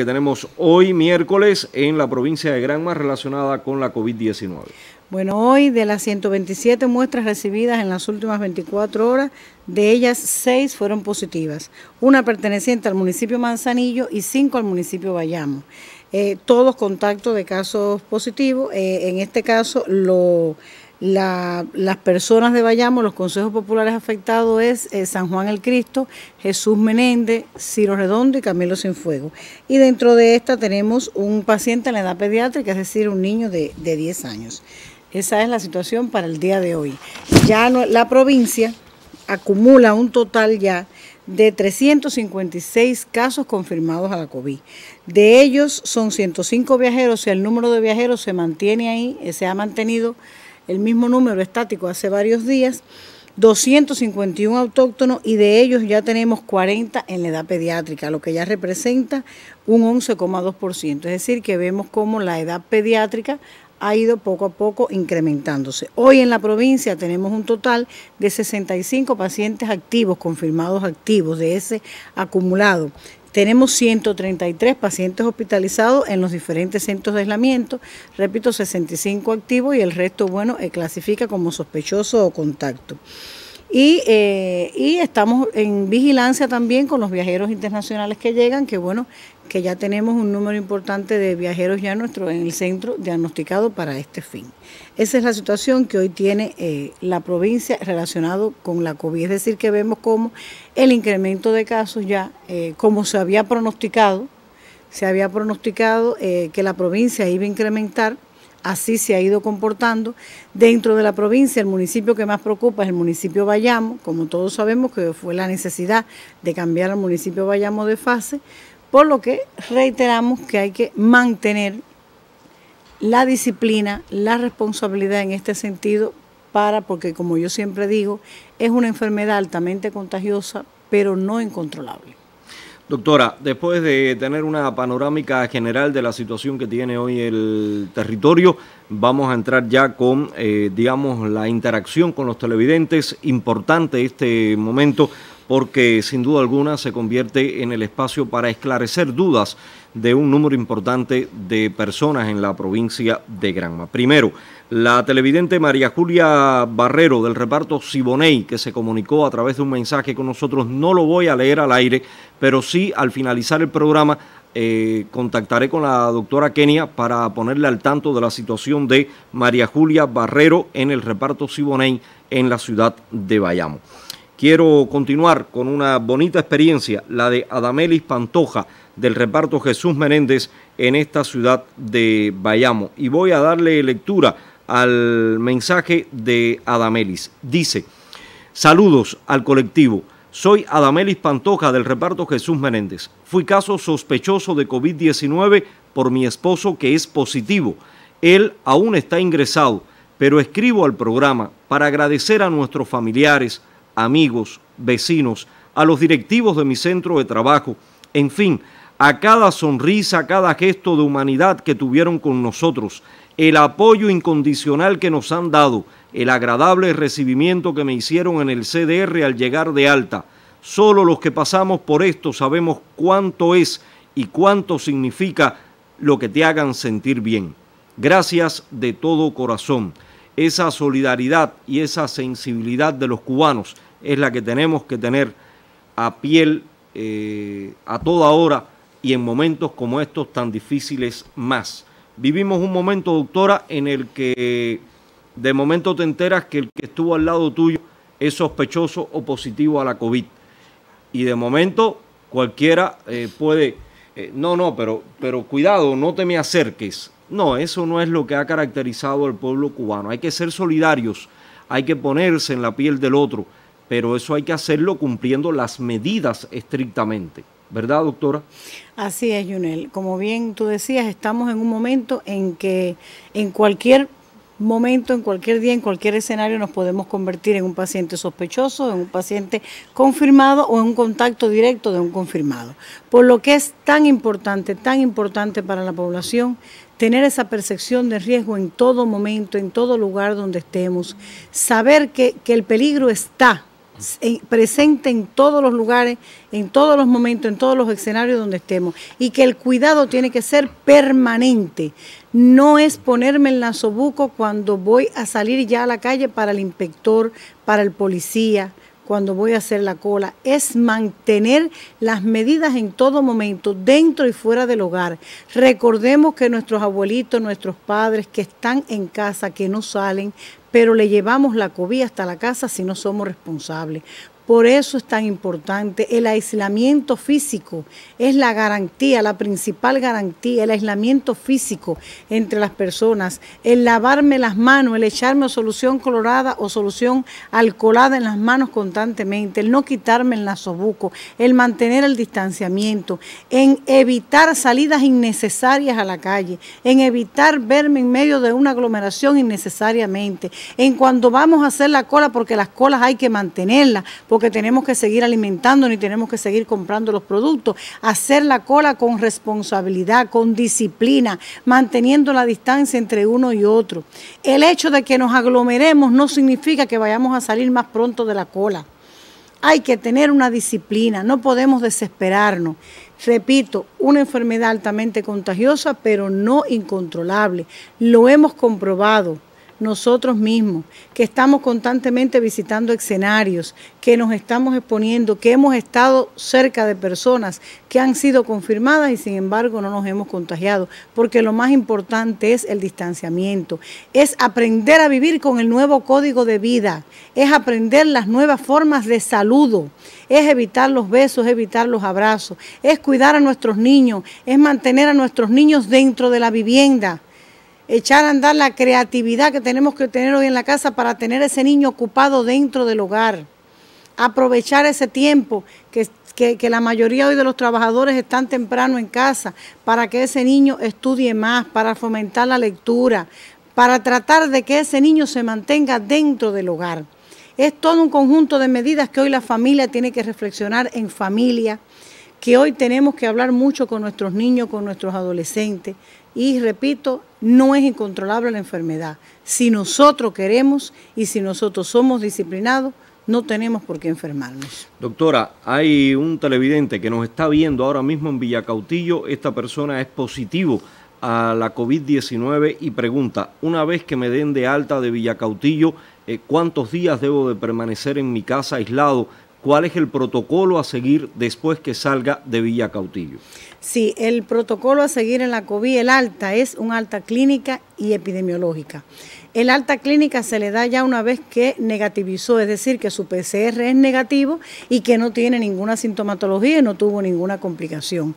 que tenemos hoy miércoles en la provincia de Granma relacionada con la COVID-19. Bueno, hoy de las 127 muestras recibidas en las últimas 24 horas, de ellas 6 fueron positivas, una perteneciente al municipio Manzanillo y 5 al municipio Bayamo. Eh, todos contactos de casos positivos, eh, en este caso lo las personas de Bayamo, los consejos populares afectados es eh, San Juan el Cristo, Jesús Menéndez, Ciro Redondo y Camilo Fuego. Y dentro de esta tenemos un paciente en la edad pediátrica, es decir, un niño de, 10 años. Esa es la situación para el día de hoy. Ya la provincia acumula un total ya de 356 casos confirmados a la COVID. De ellos son 105 viajeros, y el número de viajeros se mantiene ahí, eh, se ha mantenido el mismo número estático hace varios días, 251 autóctonos y de ellos ya tenemos 40 en la edad pediátrica, lo que ya representa un 11,2%. Es decir, que vemos cómo la edad pediátrica ha ido poco a poco incrementándose. Hoy en la provincia tenemos un total de 65 pacientes activos, confirmados activos, de ese acumulado tenemos 133 pacientes hospitalizados en los diferentes centros de aislamiento, repito, 65 activos y el resto, bueno, se eh, clasifica como sospechoso o contacto. Y, eh, y, estamos en vigilancia también con los viajeros internacionales que llegan, que bueno, que ya tenemos un número importante de viajeros ya nuestro en el centro diagnosticado para este fin. Esa es la situación que hoy tiene eh, la provincia relacionado con la COVID. Es decir, que vemos como el incremento de casos ya, eh, como se había pronosticado, se había pronosticado eh, que la provincia iba a incrementar, así se ha ido comportando. Dentro de la provincia, el municipio que más preocupa es el municipio Bayamo, como todos sabemos que fue la necesidad de cambiar al municipio Bayamo de fase, por lo que reiteramos que hay que mantener la disciplina, la responsabilidad en este sentido para, porque como yo siempre digo, es una enfermedad altamente contagiosa, pero no incontrolable. Doctora, después de tener una panorámica general de la situación que tiene hoy el territorio, vamos a entrar ya con, eh, digamos, la interacción con los televidentes. Importante este momento porque sin duda alguna se convierte en el espacio para esclarecer dudas de un número importante de personas en la provincia de Granma. Primero, la televidente María Julia Barrero del reparto Siboney, que se comunicó a través de un mensaje con nosotros, no lo voy a leer al aire, pero sí al finalizar el programa eh, contactaré con la doctora Kenia para ponerle al tanto de la situación de María Julia Barrero en el reparto Siboney en la ciudad de Bayamo. Quiero continuar con una bonita experiencia, la de Adamelis Pantoja, del reparto Jesús Menéndez en esta ciudad de Bayamo. Y voy a darle lectura al mensaje de Adamelis. Dice, saludos al colectivo. Soy Adamelis Pantoja del reparto Jesús Menéndez. Fui caso sospechoso de COVID-19 por mi esposo que es positivo. Él aún está ingresado, pero escribo al programa para agradecer a nuestros familiares, amigos, vecinos, a los directivos de mi centro de trabajo, en fin, a cada sonrisa, a cada gesto de humanidad que tuvieron con nosotros, el apoyo incondicional que nos han dado, el agradable recibimiento que me hicieron en el CDR al llegar de alta. Solo los que pasamos por esto sabemos cuánto es y cuánto significa lo que te hagan sentir bien. Gracias de todo corazón. Esa solidaridad y esa sensibilidad de los cubanos es la que tenemos que tener a piel eh, a toda hora y en momentos como estos tan difíciles más. Vivimos un momento, doctora, en el que de momento te enteras que el que estuvo al lado tuyo es sospechoso o positivo a la COVID. Y de momento cualquiera eh, puede, eh, no, no, pero, pero cuidado, no te me acerques. No, eso no es lo que ha caracterizado al pueblo cubano. Hay que ser solidarios, hay que ponerse en la piel del otro pero eso hay que hacerlo cumpliendo las medidas estrictamente. ¿Verdad, doctora? Así es, Yunel. Como bien tú decías, estamos en un momento en que en cualquier momento, en cualquier día, en cualquier escenario nos podemos convertir en un paciente sospechoso, en un paciente confirmado o en un contacto directo de un confirmado. Por lo que es tan importante, tan importante para la población tener esa percepción de riesgo en todo momento, en todo lugar donde estemos, saber que, que el peligro está presente en todos los lugares, en todos los momentos, en todos los escenarios donde estemos. Y que el cuidado tiene que ser permanente. No es ponerme el nasobuco cuando voy a salir ya a la calle para el inspector, para el policía, cuando voy a hacer la cola, es mantener las medidas en todo momento, dentro y fuera del hogar. Recordemos que nuestros abuelitos, nuestros padres que están en casa, que no salen, pero le llevamos la COVID hasta la casa si no somos responsables. Por eso es tan importante el aislamiento físico, es la garantía, la principal garantía, el aislamiento físico entre las personas, el lavarme las manos, el echarme solución colorada o solución alcoholada en las manos constantemente, el no quitarme el buco el mantener el distanciamiento, en evitar salidas innecesarias a la calle, en evitar verme en medio de una aglomeración innecesariamente, en cuando vamos a hacer la cola, porque las colas hay que mantenerlas, que tenemos que seguir alimentando y tenemos que seguir comprando los productos, hacer la cola con responsabilidad, con disciplina, manteniendo la distancia entre uno y otro. El hecho de que nos aglomeremos no significa que vayamos a salir más pronto de la cola. Hay que tener una disciplina, no podemos desesperarnos. Repito, una enfermedad altamente contagiosa, pero no incontrolable. Lo hemos comprobado nosotros mismos, que estamos constantemente visitando escenarios, que nos estamos exponiendo, que hemos estado cerca de personas que han sido confirmadas y sin embargo no nos hemos contagiado, porque lo más importante es el distanciamiento, es aprender a vivir con el nuevo código de vida, es aprender las nuevas formas de saludo, es evitar los besos, evitar los abrazos, es cuidar a nuestros niños, es mantener a nuestros niños dentro de la vivienda echar a andar la creatividad que tenemos que tener hoy en la casa para tener ese niño ocupado dentro del hogar, aprovechar ese tiempo que, la mayoría hoy de los trabajadores están temprano en casa para que ese niño estudie más, para fomentar la lectura, para tratar de que ese niño se mantenga dentro del hogar. Es todo un conjunto de medidas que hoy la familia tiene que reflexionar en familia, que hoy tenemos que hablar mucho con nuestros niños, con nuestros adolescentes. Y repito, no es incontrolable la enfermedad. Si nosotros queremos y si nosotros somos disciplinados, no tenemos por qué enfermarnos. Doctora, hay un televidente que nos está viendo ahora mismo en Villacautillo. Esta persona es positivo a la COVID-19 y pregunta, una vez que me den de alta de Villacautillo, eh, ¿cuántos días debo de permanecer en mi casa aislado cuál es el protocolo a seguir después que salga de Villa Cautillo. Sí, el protocolo a seguir en la COVID, el alta, es un alta clínica y epidemiológica. El alta clínica se le da ya una vez que negativizó, es decir, que su PCR es negativo y que no tiene ninguna sintomatología y no tuvo ninguna complicación.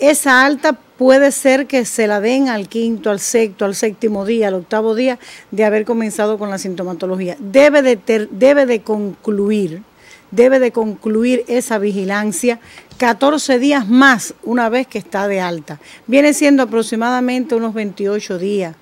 Esa alta puede ser que se la den al quinto, al sexto, al séptimo día, al octavo día de haber comenzado con la sintomatología. Debe de, debe de concluir debe de concluir esa vigilancia 14 días más una vez que está de alta. Viene siendo aproximadamente unos 28 días.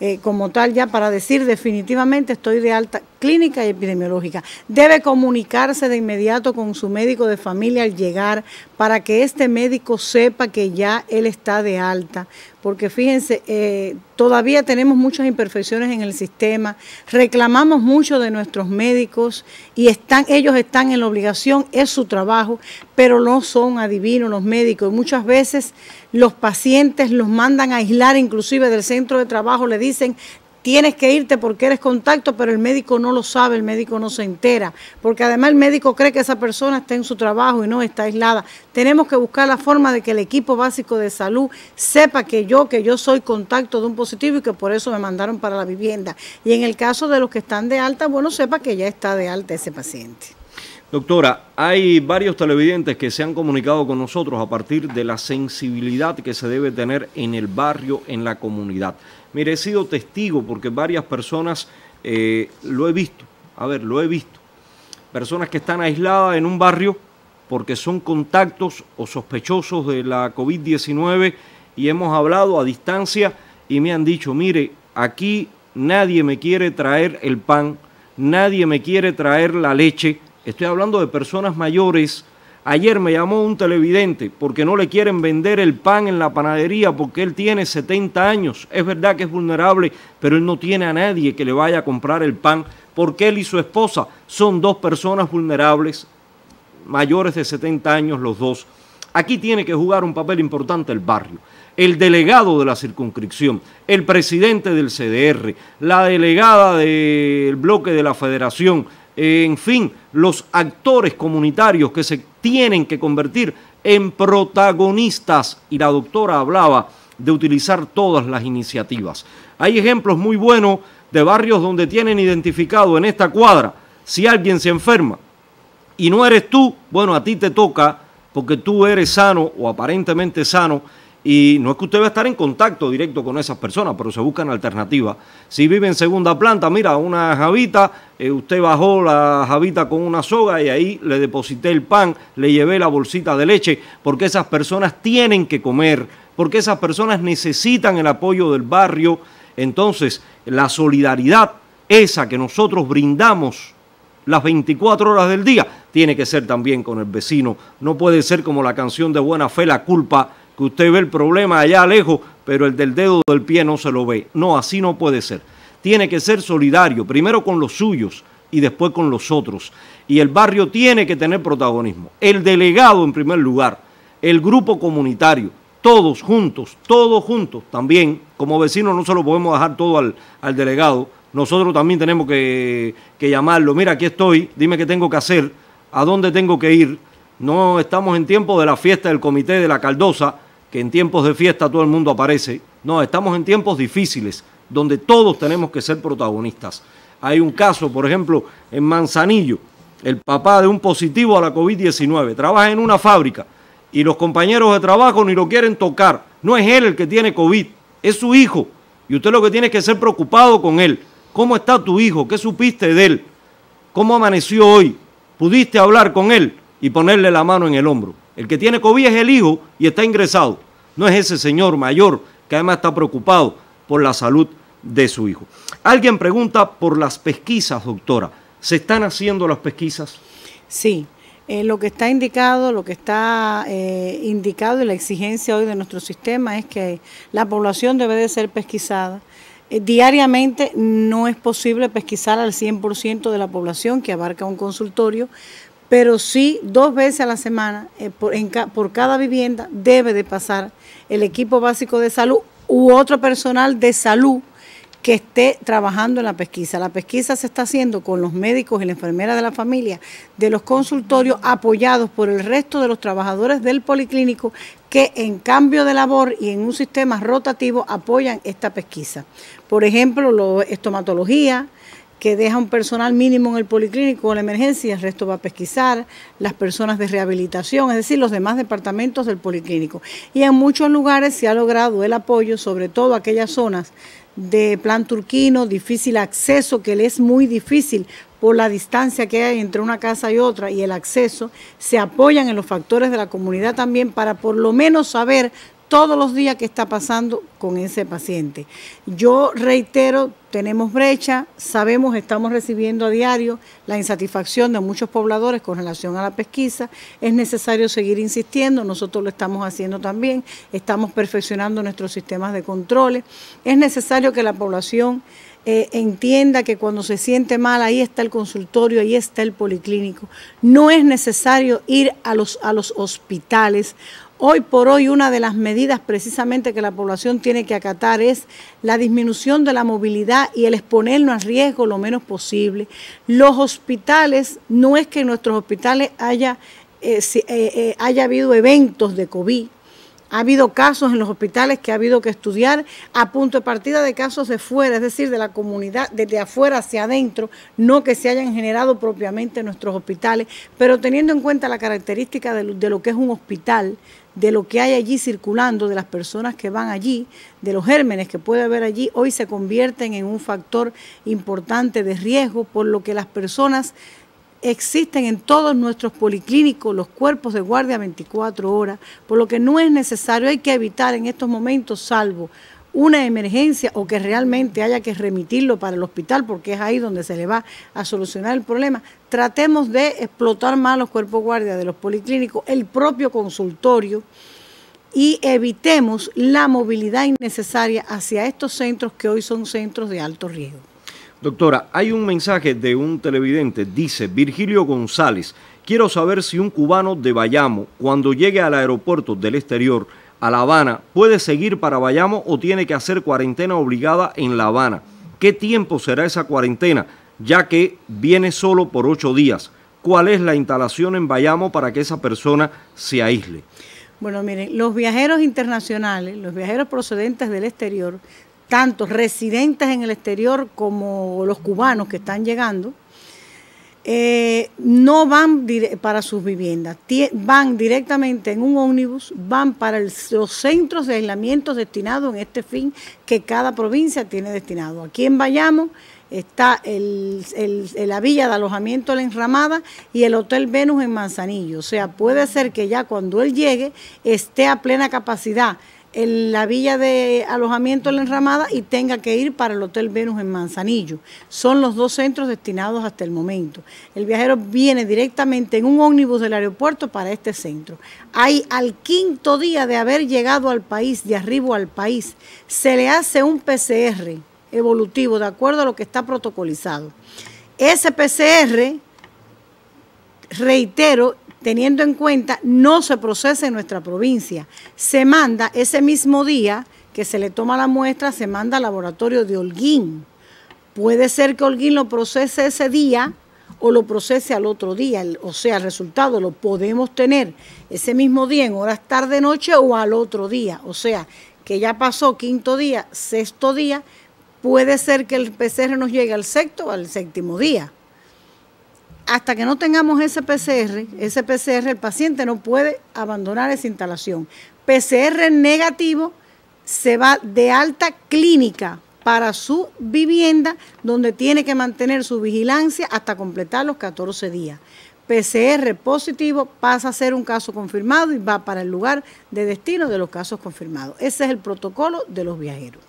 Eh, como tal ya para decir definitivamente estoy de alta clínica y epidemiológica. Debe comunicarse de inmediato con su médico de familia al llegar para que este médico sepa que ya él está de alta, porque fíjense, eh, todavía tenemos muchas imperfecciones en el sistema, reclamamos mucho de nuestros médicos y están, ellos están en la obligación, es su trabajo, pero no son adivinos los médicos muchas veces los pacientes los mandan a aislar inclusive del centro de trabajo, le dicen tienes que irte porque eres contacto, pero el médico no lo sabe, el médico no se entera, porque además el médico cree que esa persona está en su trabajo y no está aislada. Tenemos que buscar la forma de que el equipo básico de salud sepa que yo, que yo soy contacto de un positivo y que por eso me mandaron para la vivienda. Y en el caso de los que están de alta, bueno, sepa que ya está de alta ese paciente. Doctora, hay varios televidentes que se han comunicado con nosotros a partir de la sensibilidad que se debe tener en el barrio, en la comunidad. Mire, he sido testigo porque varias personas eh, lo he visto. A ver, lo he visto. Personas que están aisladas en un barrio porque son contactos o sospechosos de la COVID-19 y hemos hablado a distancia y me han dicho, mire, aquí nadie me quiere traer el pan, nadie me quiere traer la leche. Estoy hablando de personas mayores Ayer me llamó un televidente porque no le quieren vender el pan en la panadería porque él tiene 70 años. Es verdad que es vulnerable, pero él no tiene a nadie que le vaya a comprar el pan porque él y su esposa son dos personas vulnerables, mayores de 70 años los dos. Aquí tiene que jugar un papel importante el barrio el delegado de la circunscripción, el presidente del CDR, la delegada del bloque de la federación, en fin, los actores comunitarios que se tienen que convertir en protagonistas. Y la doctora hablaba de utilizar todas las iniciativas. Hay ejemplos muy buenos de barrios donde tienen identificado en esta cuadra si alguien se enferma y no eres tú, bueno, a ti te toca porque tú eres sano o aparentemente sano y no es que usted va a estar en contacto directo con esas personas, pero se buscan alternativas. Si vive en segunda planta, mira, una javita, eh, usted bajó la javita con una soga y ahí le deposité el pan, le llevé la bolsita de leche, porque esas personas tienen que comer, porque esas personas necesitan el apoyo del barrio. Entonces, la solidaridad, esa que nosotros brindamos las 24 horas del día, tiene que ser también con el vecino. No puede ser como la canción de Buena Fe, la culpa que usted ve el problema allá lejos, pero el del dedo del pie no se lo ve. No, así no puede ser. Tiene que ser solidario, primero con los suyos y después con los otros. Y el barrio tiene que tener protagonismo. El delegado en primer lugar, el grupo comunitario, todos juntos, todos juntos. También como vecinos no se lo podemos dejar todo al, delegado. Nosotros también tenemos que, que llamarlo. Mira, aquí estoy, dime qué tengo que hacer, a dónde tengo que ir. No estamos en tiempo de la fiesta del comité de la Caldosa que en tiempos de fiesta todo el mundo aparece. No, estamos en tiempos difíciles, donde todos tenemos que ser protagonistas. Hay un caso, por ejemplo, en Manzanillo, el papá de un positivo a la COVID-19, trabaja en una fábrica y los compañeros de trabajo ni lo quieren tocar. No es él el que tiene COVID, es su hijo. Y usted lo que tiene es que ser preocupado con él. ¿Cómo está tu hijo? ¿Qué supiste de él? ¿Cómo amaneció hoy? ¿Pudiste hablar con él y ponerle la mano en el hombro? El que tiene COVID es el hijo y está ingresado. No es ese señor mayor que además está preocupado por la salud de su hijo. Alguien pregunta por las pesquisas, doctora. ¿Se están haciendo las pesquisas? Sí, eh, lo que está indicado, lo que está eh, indicado y la exigencia hoy de nuestro sistema es que la población debe de ser pesquisada. Eh, diariamente no es posible pesquisar al 100% de la población que abarca un consultorio, pero sí dos veces a la semana eh, por, cada vivienda debe de pasar el equipo básico de salud u otro personal de salud que esté trabajando en la pesquisa. La pesquisa se está haciendo con los médicos y la enfermera de la familia de los consultorios apoyados por el resto de los trabajadores del policlínico que en cambio de labor y en un sistema rotativo apoyan esta pesquisa. Por ejemplo, la estomatología, que deja un personal mínimo en el policlínico o la emergencia, el resto va a pesquisar, las personas de rehabilitación, es decir, los demás departamentos del policlínico. Y en muchos lugares se ha logrado el apoyo, sobre todo aquellas zonas de plan turquino, difícil acceso, que le es muy difícil por la distancia que hay entre una casa y otra y el acceso, se apoyan en los factores de la comunidad también para por lo menos saber todos los días que está pasando con ese paciente. Yo reitero, tenemos brecha, sabemos, estamos recibiendo a diario la insatisfacción de muchos pobladores con relación a la pesquisa, es necesario seguir insistiendo, nosotros lo estamos haciendo también, estamos perfeccionando nuestros sistemas de controles, es necesario que la población eh, entienda que cuando se siente mal, ahí está el consultorio, ahí está el policlínico, no es necesario ir a los, a los hospitales Hoy por hoy una de las medidas precisamente que la población tiene que acatar es la disminución de la movilidad y el exponernos a riesgo lo menos posible. Los hospitales, no es que en nuestros hospitales haya, eh, eh, eh, haya habido eventos de COVID, ha habido casos en los hospitales que ha habido que estudiar a punto de partida de casos de fuera, es decir, de la comunidad, desde afuera hacia adentro, no que se hayan generado propiamente en nuestros hospitales, pero teniendo en cuenta la característica de lo que es un hospital, de lo que hay allí circulando, de las personas que van allí, de los gérmenes que puede haber allí, hoy se convierten en un factor importante de riesgo, por lo que las personas existen en todos nuestros policlínicos los cuerpos de guardia 24 horas, por lo que no es necesario, hay que evitar en estos momentos, salvo una emergencia o que realmente haya que remitirlo para el hospital porque es ahí donde se le va a solucionar el problema, tratemos de explotar más los cuerpos guardia de los policlínicos, el propio consultorio y evitemos la movilidad innecesaria hacia estos centros que hoy son centros de alto riesgo. Doctora, hay un mensaje de un televidente, dice Virgilio González, quiero saber si un cubano de Bayamo, cuando llegue al aeropuerto del exterior, a La Habana, ¿puede seguir para Bayamo o tiene que hacer cuarentena obligada en La Habana? ¿Qué tiempo será esa cuarentena? Ya que viene solo por ocho días. ¿Cuál es la instalación en Bayamo para que esa persona se aísle? Bueno, miren, los viajeros internacionales, los viajeros procedentes del exterior, tanto residentes en el exterior como los cubanos que están llegando, eh, no van para sus viviendas, van directamente en un ómnibus, van para los centros de aislamiento destinados en este fin que cada provincia tiene destinado. Aquí en Bayamo está la villa de alojamiento La Enramada y el Hotel Venus en Manzanillo. O sea, puede ser que ya cuando él llegue esté a plena capacidad en la villa de alojamiento en la enramada y tenga que ir para el Hotel Venus en Manzanillo. Son los dos centros destinados hasta el momento. El viajero viene directamente en un ómnibus del aeropuerto para este centro. Ahí, al quinto día de haber llegado al país, de arribo al país, se le hace un PCR evolutivo de acuerdo a lo que está protocolizado. Ese PCR, reitero, teniendo en cuenta, no se procesa en nuestra provincia. Se manda ese mismo día que se le toma la muestra, se manda al laboratorio de Holguín. Puede ser que Holguín lo procese ese día o lo procese al otro día, o sea, el resultado lo podemos tener ese mismo día en horas tarde noche o al otro día, o sea, que ya pasó quinto día, sexto día, puede ser que el PCR nos llegue al sexto o al séptimo día hasta que no tengamos ese PCR, ese PCR, el paciente no puede abandonar esa instalación. PCR negativo se va de alta clínica para su vivienda, donde tiene que mantener su vigilancia hasta completar los 14 días. PCR positivo pasa a ser un caso confirmado y va para el lugar de destino de los casos confirmados. Ese es el protocolo de los viajeros.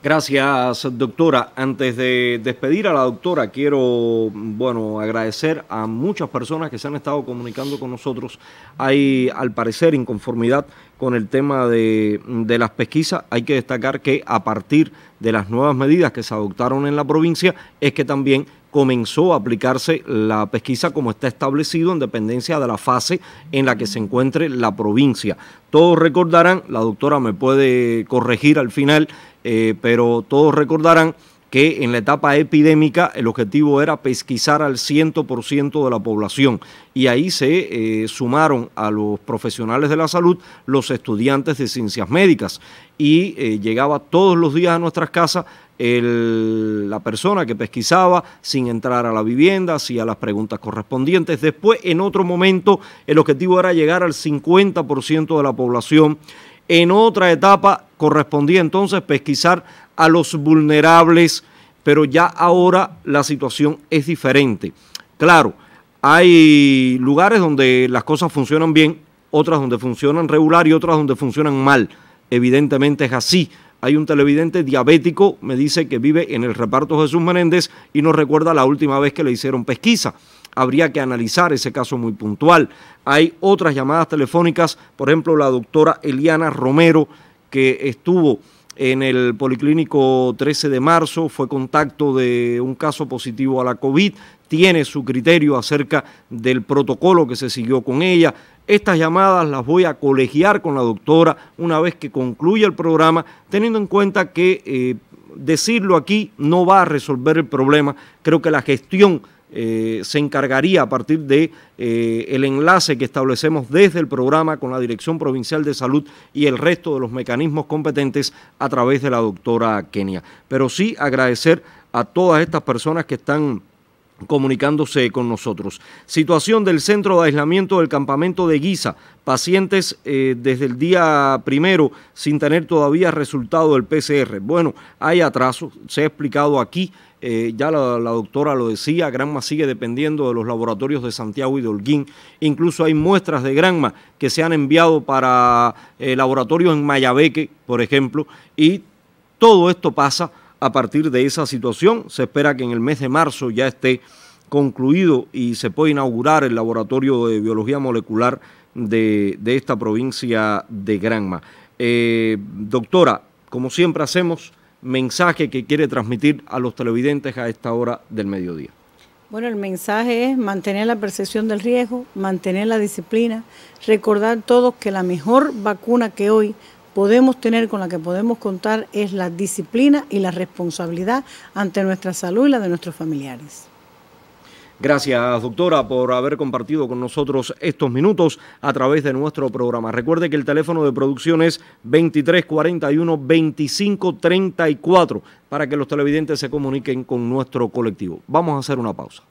Gracias, doctora. Antes de despedir a la doctora, quiero, bueno, agradecer a muchas personas que se han estado comunicando con nosotros. Hay, al parecer, inconformidad con el tema de, de las pesquisas. Hay que destacar que a partir de las nuevas medidas que se adoptaron en la provincia, es que también comenzó a aplicarse la pesquisa como está establecido en dependencia de la fase en la que se encuentre la provincia. Todos recordarán, la doctora me puede corregir al final, eh, pero todos recordarán que en la etapa epidémica el objetivo era pesquisar al 100% de la población y ahí se eh, sumaron a los profesionales de la salud los estudiantes de ciencias médicas y eh, llegaba todos los días a nuestras casas la persona que pesquisaba sin entrar a la vivienda, hacía las preguntas correspondientes. Después, en otro momento, el objetivo era llegar al 50% de la población en otra etapa correspondía entonces pesquisar a los vulnerables, pero ya ahora la situación es diferente. Claro, hay lugares donde las cosas funcionan bien, otras donde funcionan regular y otras donde funcionan mal. Evidentemente es así. Hay un televidente diabético, me dice que vive en el reparto Jesús Menéndez y no recuerda la última vez que le hicieron pesquisa habría que analizar ese caso muy puntual. Hay otras llamadas telefónicas, por ejemplo, la doctora Eliana Romero, que estuvo en el Policlínico 13 de marzo, fue contacto de un caso positivo a la COVID, tiene su criterio acerca del protocolo que se siguió con ella. Estas llamadas las voy a colegiar con la doctora una vez que concluya el programa, teniendo en cuenta que eh, decirlo aquí no va a resolver el problema. Creo que la gestión eh, se encargaría a partir de eh, el enlace que establecemos desde el programa con la Dirección Provincial de Salud y el resto de los mecanismos competentes a través de la doctora Kenia. Pero sí agradecer a todas estas personas que están comunicándose con nosotros. Situación del centro de aislamiento del campamento de Guisa. Pacientes eh, desde el día primero sin tener todavía resultado del PCR. Bueno, hay atrasos, se ha explicado aquí eh, ya la, doctora lo decía, Granma sigue dependiendo de los laboratorios de Santiago y de Holguín. Incluso hay muestras de Granma que se han enviado para eh, laboratorios en Mayabeque, por ejemplo, y todo esto pasa a partir de esa situación. Se espera que en el mes de marzo ya esté concluido y se pueda inaugurar el laboratorio de biología molecular de, esta provincia de Granma. Eh, doctora, como siempre hacemos, mensaje que quiere transmitir a los televidentes a esta hora del mediodía? Bueno, el mensaje es mantener la percepción del riesgo, mantener la disciplina, recordar todos que la mejor vacuna que hoy podemos tener, con la que podemos contar, es la disciplina y la responsabilidad ante nuestra salud y la de nuestros familiares. Gracias, doctora, por haber compartido con nosotros estos minutos a través de nuestro programa. Recuerde que el teléfono de producción es 2341-2534 para que los televidentes se comuniquen con nuestro colectivo. Vamos a hacer una pausa.